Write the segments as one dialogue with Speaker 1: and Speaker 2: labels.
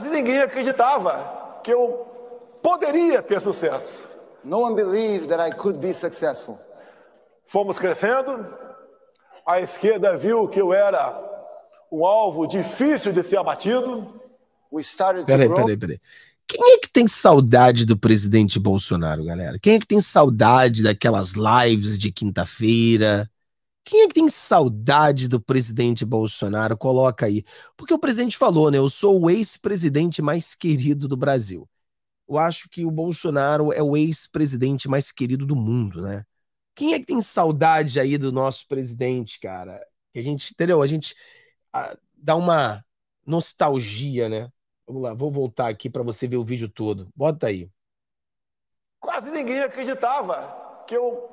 Speaker 1: Mas ninguém acreditava que eu poderia ter sucesso. No one believed that I could be successful. Fomos crescendo. A esquerda viu que eu era um alvo difícil de ser abatido.
Speaker 2: We started peraí, peraí, peraí.
Speaker 3: Quem é que tem saudade do presidente Bolsonaro, galera? Quem é que tem saudade daquelas lives de quinta-feira? Quem é que tem saudade do presidente Bolsonaro? Coloca aí. Porque o presidente falou, né? Eu sou o ex-presidente mais querido do Brasil. Eu acho que o Bolsonaro é o ex-presidente mais querido do mundo, né? Quem é que tem saudade aí do nosso presidente, cara? Que a gente, entendeu? A gente a, dá uma nostalgia, né? Vamos lá, vou voltar aqui para você ver o vídeo todo. Bota aí.
Speaker 1: Quase ninguém acreditava que eu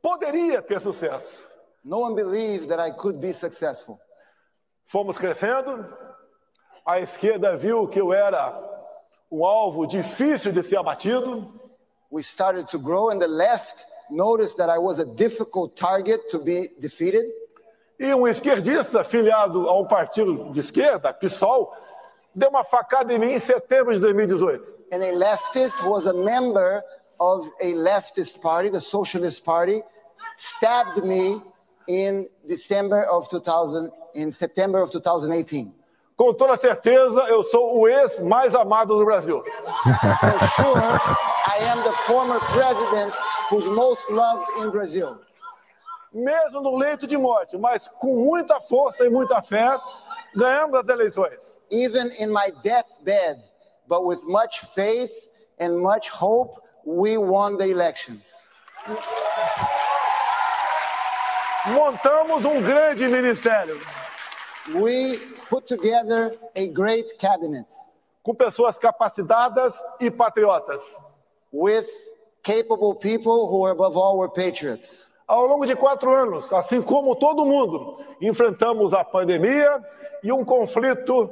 Speaker 1: poderia ter sucesso. No one believed that I could be successful. Fomos crescendo. A esquerda viu
Speaker 2: que eu era um alvo difícil de ser abatido. We started to grow and the left noticed that I was a difficult target to be defeated. E um esquerdista filiado a um partido de esquerda, PSOL, deu uma
Speaker 1: facada em mim em setembro de 2018.
Speaker 2: And a leftist was a member of a leftist party, the Socialist Party, stabbed me in December of 2000, in September of 2018. Com toda certeza, eu sou o ex mais amado do Brasil. For sure, I am the former
Speaker 1: president who's most loved in Brazil. Mesmo no leito de morte, mas
Speaker 2: com muita força e muita fé, ganhamos as eleições. Even in my deathbed, but with much faith and much hope, we won the elections montamos um grande ministério. We put together a great cabinet.
Speaker 1: Com pessoas capacitadas e patriotas. With capable people who are above all were patriots. Ao longo de quatro anos, assim como todo mundo, enfrentamos a pandemia e um conflito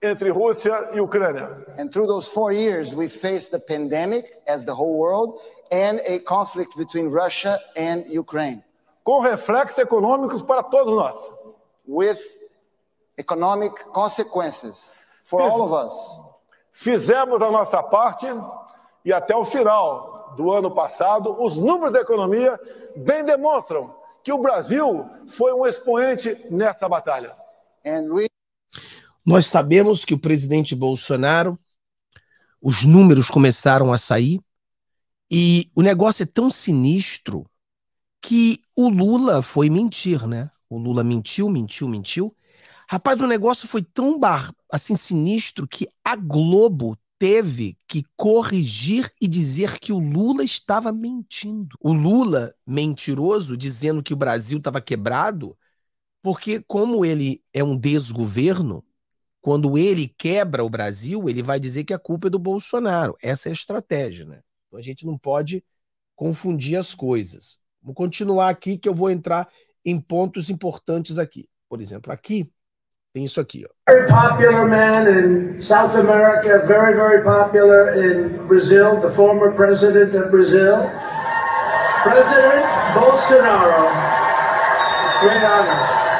Speaker 1: entre Rússia e Ucrânia.
Speaker 2: And through those four years, we faced the pandemic as the whole world and a conflict between Russia and Ukraine com reflexos econômicos para todos nós. With economic consequences
Speaker 1: for Fiz, all of us. Fizemos a nossa parte e até o final do ano passado, os números da economia bem demonstram que o Brasil foi um expoente nessa batalha. We...
Speaker 3: Nós sabemos que o presidente Bolsonaro, os números começaram a sair e o negócio é tão sinistro que o Lula foi mentir, né? O Lula mentiu, mentiu, mentiu. Rapaz, o negócio foi tão bar, assim sinistro que a Globo teve que corrigir e dizer que o Lula estava mentindo. O Lula mentiroso dizendo que o Brasil estava quebrado, porque como ele é um desgoverno, quando ele quebra o Brasil, ele vai dizer que a culpa é do Bolsonaro. Essa é a estratégia, né? Então a gente não pode confundir as coisas. Vamos continuar aqui que eu vou entrar em pontos importantes aqui. Por exemplo, aqui tem isso aqui, ó.
Speaker 2: Very popular man in South America, very very popular in Brazil, the former president of Brazil, President Bolsonaro. Great honor.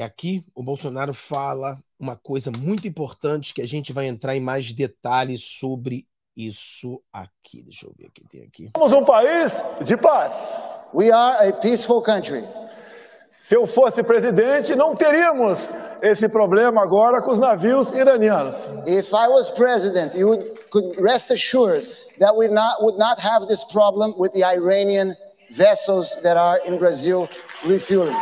Speaker 3: E aqui o Bolsonaro fala uma coisa muito importante que a gente vai entrar em mais detalhes sobre isso aqui. Deixa eu ver o que tem aqui.
Speaker 1: Somos um país de paz. We are a peaceful country. Se eu fosse presidente, não teríamos esse
Speaker 2: problema agora com os navios iranianos. If I was president, you would, could rest assured that we not, would not have this problem with the Iranian vessels that are in Brazil refueling.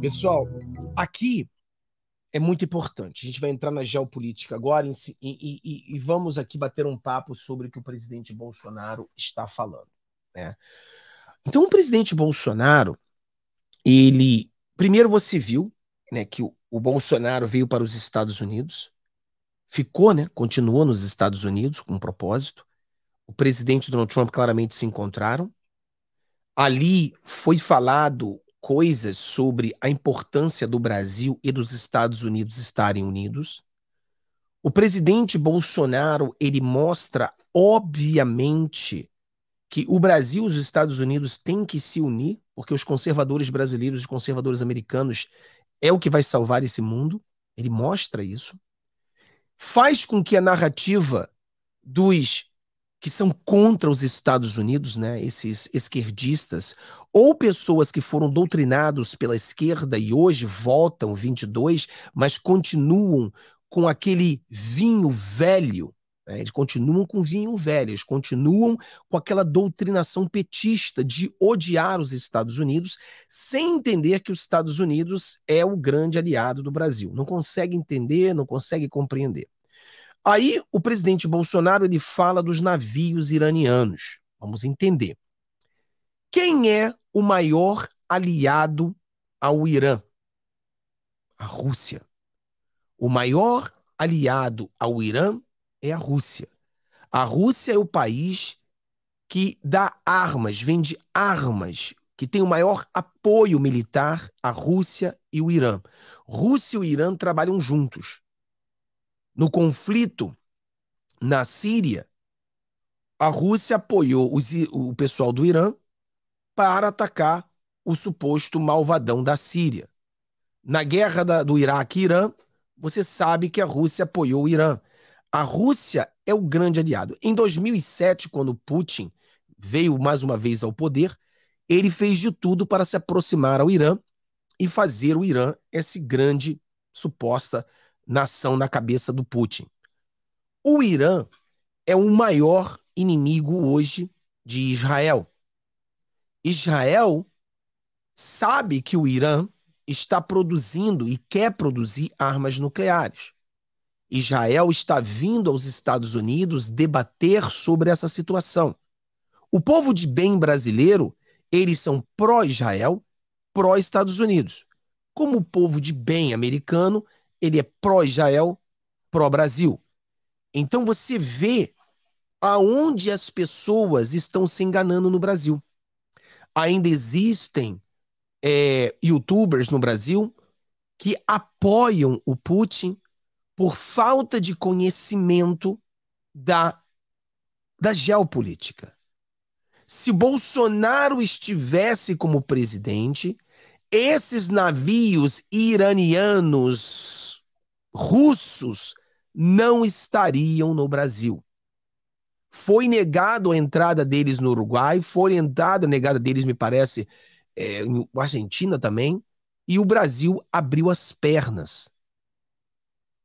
Speaker 2: Pessoal, aqui
Speaker 3: é muito importante. A gente vai entrar na geopolítica agora e, e, e, vamos aqui bater um papo sobre o que o presidente Bolsonaro está falando. Né? Então, o presidente Bolsonaro, ele. Primeiro você viu né, que o, o Bolsonaro veio para os Estados Unidos, ficou, né? Continuou nos Estados Unidos com um propósito. O presidente Donald Trump claramente se encontraram. Ali foi falado coisas sobre a importância do Brasil e dos Estados Unidos estarem unidos. O presidente Bolsonaro, ele mostra obviamente que o Brasil e os Estados Unidos têm que se unir, porque os conservadores brasileiros e conservadores americanos é o que vai salvar esse mundo. Ele mostra isso. Faz com que a narrativa dos que são contra os Estados Unidos, né, esses esquerdistas, ou pessoas que foram doutrinados pela esquerda e hoje votam 22, mas continuam com aquele vinho velho, né? eles continuam com vinho velho, eles continuam com aquela doutrinação petista de odiar os Estados Unidos, sem entender que os Estados Unidos é o grande aliado do Brasil. Não consegue entender, não consegue compreender. Aí o presidente Bolsonaro ele fala dos navios iranianos. Vamos entender. Quem é o maior aliado ao Irã? A Rússia. O maior aliado ao Irã é a Rússia. A Rússia é o país que dá armas, vende armas, que tem o maior apoio militar à Rússia e o Irã. Rússia e o Irã trabalham juntos no conflito na Síria, a Rússia apoiou os, o pessoal do Irã para atacar o suposto malvadão da Síria. Na guerra da, do Iraque e Irã, você sabe que a Rússia apoiou o Irã. A Rússia é o grande aliado. Em 2007, quando Putin veio mais uma vez ao poder, ele fez de tudo para se aproximar ao Irã e fazer o Irã esse grande suposta nação na cabeça do Putin. O Irã é o maior inimigo hoje de Israel. Israel sabe que o Irã está produzindo e quer produzir armas nucleares. Israel está vindo aos Estados Unidos debater sobre essa situação. O povo de bem brasileiro, eles são pró-Israel, pró-Estados Unidos. Como o povo de bem americano, ele é pró-Israel, pró-Brasil. Então você vê aonde as pessoas estão se enganando no Brasil. Ainda existem é, youtubers no Brasil que apoiam o Putin por falta de conhecimento da, da geopolítica. Se Bolsonaro estivesse como presidente, esses navios iranianos russos não estariam no Brasil. Foi negado a entrada deles no Uruguai, foi entrada negada deles, me parece, é, em Argentina também, e o Brasil abriu as pernas.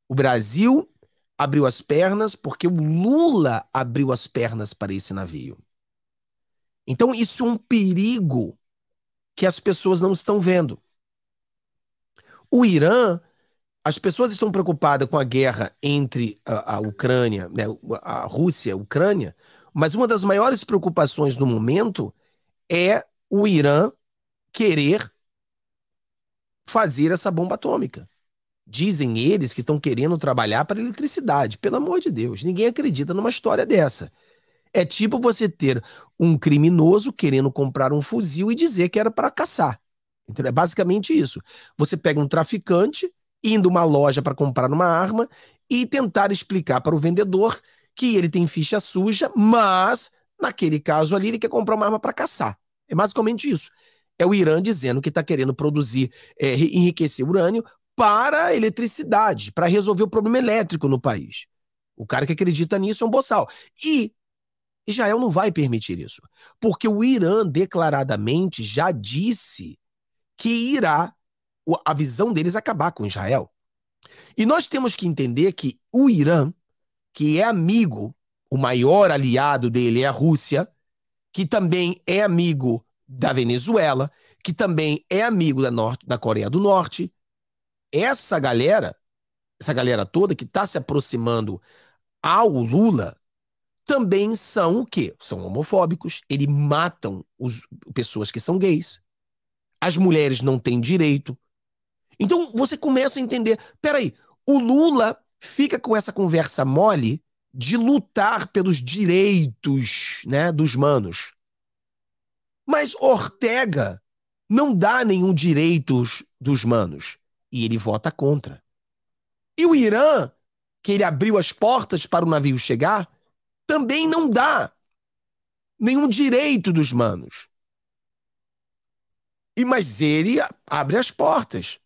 Speaker 3: O Brasil abriu as pernas porque o Lula abriu as pernas para esse navio. Então, isso é um perigo que as pessoas não estão vendo. O Irã, as pessoas estão preocupadas com a guerra entre a, a Ucrânia, né, a Rússia, a Ucrânia, mas uma das maiores preocupações no momento é o Irã querer fazer essa bomba atômica. Dizem eles que estão querendo trabalhar para eletricidade. Pelo amor de Deus, ninguém acredita numa história dessa. É tipo você ter um criminoso querendo comprar um fuzil e dizer que era para caçar. Então, é basicamente isso. Você pega um traficante indo uma loja para comprar uma arma e tentar explicar para o vendedor que ele tem ficha suja, mas naquele caso ali ele quer comprar uma arma para caçar. É basicamente isso. É o Irã dizendo que está querendo produzir, é, enriquecer urânio para a eletricidade, para resolver o problema elétrico no país. O cara que acredita nisso é um boçal. E Israel não vai permitir isso, porque o Irã declaradamente já disse que irá a visão deles acabar com Israel. E nós temos que entender que o Irã, que é amigo, o maior aliado dele é a Rússia, que também é amigo da Venezuela, que também é amigo da, norte, da Coreia do Norte. Essa galera, essa galera toda que está se aproximando ao Lula, também são o quê? São homofóbicos, eles matam os, pessoas que são gays, as mulheres não têm direito. Então você começa a entender: peraí, o Lula fica com essa conversa mole de lutar pelos direitos né, dos manos. Mas Ortega não dá nenhum direito dos manos. E ele vota contra. E o Irã, que ele abriu as portas para o navio chegar, também não dá nenhum direito dos manos. E mas ele abre as portas.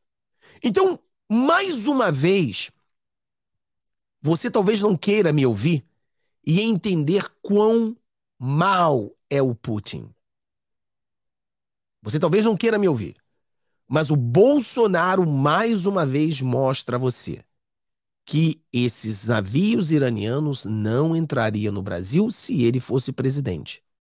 Speaker 3: Então, mais uma vez, você talvez não queira me ouvir e entender quão mal é o Putin. Você talvez não queira me ouvir, mas o Bolsonaro mais uma vez mostra a você que esses navios iranianos não entrariam no Brasil se ele fosse presidente.